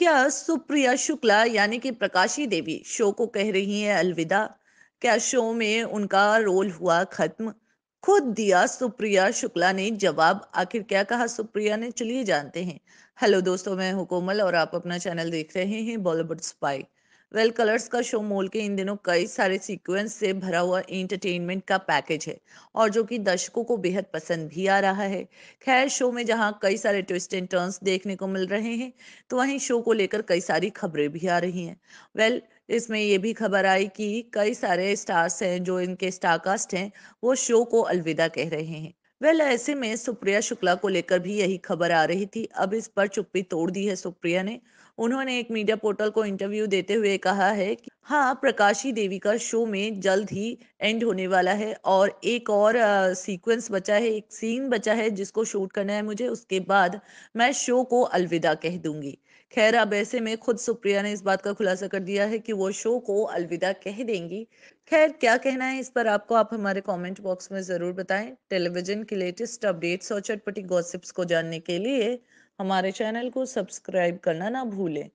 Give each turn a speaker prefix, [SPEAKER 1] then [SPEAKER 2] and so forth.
[SPEAKER 1] क्या सुप्रिया शुक्ला यानी कि प्रकाशी देवी शो को कह रही हैं अलविदा क्या शो में उनका रोल हुआ खत्म खुद दिया सुप्रिया शुक्ला ने जवाब आखिर क्या कहा सुप्रिया ने चलिए जानते हैं हेलो दोस्तों मैं हुकोमल और आप अपना चैनल देख रहे हैं बॉलीवुड स्पाई वेल कलर्स का शो मोल के इन दिनों कई सारे सीक्वेंस से भरा हुआ एंटरटेनमेंट का पैकेज है और जो कि दर्शकों को बेहद पसंद भी आ रहा है खैर शो में जहां कई सारे ट्विस्ट एंड टर्न्स देखने को मिल रहे हैं तो वहीं शो को लेकर कई सारी खबरें भी आ रही हैं वेल well, इसमें ये भी खबर आई कि कई सारे स्टार्स हैं जो इनके स्टारकास्ट हैं वो शो को अलविदा कह रहे हैं वेल ऐसे में सुप्रिया शुक्ला को लेकर भी यही खबर आ रही थी अब इस पर चुप्पी तोड़ दी है सुप्रिया ने उन्होंने एक मीडिया पोर्टल को इंटरव्यू देते हुए कहा है कि हाँ प्रकाशी देवी का शो में जल्द ही एंड होने वाला है और एक और सीक्वेंस बचा है एक सीन बचा है जिसको शूट करना है मुझे उसके बाद मैं शो को अलविदा कह दूंगी खैर अब ऐसे में खुद सुप्रिया ने इस बात का खुलासा कर दिया है कि वो शो को अलविदा कह देंगी खैर क्या कहना है इस पर आपको आप हमारे कमेंट बॉक्स में ज़रूर बताएं टेलीविज़न की लेटेस्ट अपडेट्स और चटपटी गॉसिप्स को जानने के लिए हमारे चैनल को सब्सक्राइब करना ना भूलें